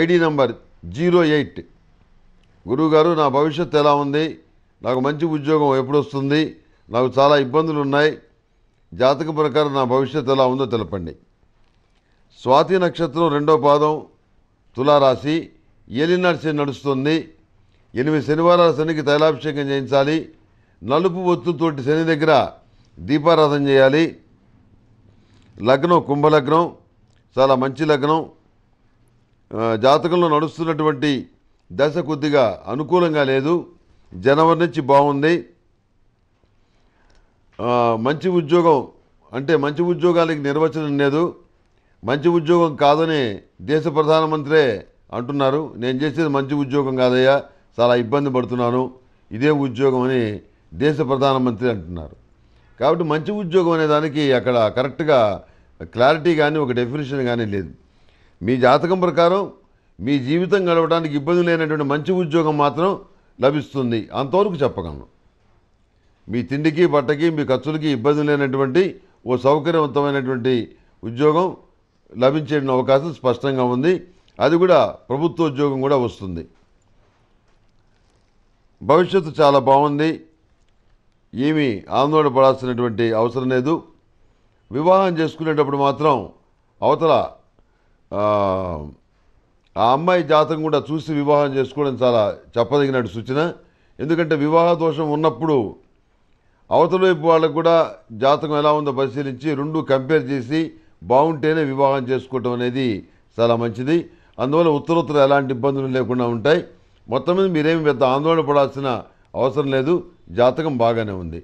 ID number zero eight గురువుగారు నా భవిష్యత్తు ఎలా ఉంది నాకు మంచి ఉద్యోగం ఎప్పుడు వస్తుంది నాకు చాలా ఇబ్బందులు ఉన్నాయి జాతక ప్రకారం నా భవిష్యత్తు ఎలా ఉందో తెలపండి స్వాతి నక్షత్రం రెండో పాదం తులారాశి ఎలినర్సి నడుస్తుంది ఎనిమిది శనివారాల శనికి తైలాభిషేకం చేయించాలి నలుపు ఒత్తుతోటి శని దగ్గర దీపారాధన చేయాలి లగ్నం కుంభలగ్నం చాలా మంచి లగ్నం జాతకంలో నడుస్తున్నటువంటి దశ కొద్దిగా అనుకూలంగా లేదు జనవరి నుంచి బాగుంది మంచి ఉద్యోగం అంటే మంచి ఉద్యోగాలకి నిర్వచనం లేదు మంచి ఉద్యోగం కాదని దేశ ప్రధానమంత్రే అంటున్నారు నేను చేసేది మంచి ఉద్యోగం కాదయ్యా చాలా ఇబ్బంది పడుతున్నాను ఇదే ఉద్యోగం అని దేశ ప్రధానమంత్రి అంటున్నారు కాబట్టి మంచి ఉద్యోగం అనే దానికి అక్కడ కరెక్ట్గా క్లారిటీ కానీ ఒక డెఫినేషన్ కానీ లేదు మీ జాతకం ప్రకారం మీ జీవితం గడవడానికి ఇబ్బంది లేనటువంటి మంచి ఉద్యోగం మాత్రం లభిస్తుంది అంతవరకు చెప్పగలను మీ తిండికి బట్టకి మీ ఖర్చులకి ఇబ్బంది లేనటువంటి ఓ సౌకర్యవంతమైనటువంటి ఉద్యోగం లభించే అవకాశం స్పష్టంగా ఉంది అది కూడా ప్రభుత్వ ఉద్యోగం కూడా వస్తుంది భవిష్యత్తు చాలా బాగుంది ఏమీ ఆందోళన పడాల్సినటువంటి అవసరం లేదు వివాహం చేసుకునేటప్పుడు మాత్రం అవతల ఆ అమ్మాయి జాతకం కూడా చూసి వివాహం చేసుకోవడం చాలా చెప్పదగినట్టు సూచన ఎందుకంటే వివాహ దోషం ఉన్నప్పుడు అవతల వైపు వాళ్ళకు కూడా జాతకం ఎలా ఉందో పరిశీలించి రెండు కంపేర్ చేసి బాగుంటేనే వివాహం చేసుకోవటం అనేది చాలా మంచిది అందువల్ల ఉత్తరత్తులు ఎలాంటి ఇబ్బందులు లేకుండా ఉంటాయి మొత్తం మీద మీరేమి పెద్ద ఆందోళన పడాల్సిన అవసరం లేదు జాతకం బాగానే ఉంది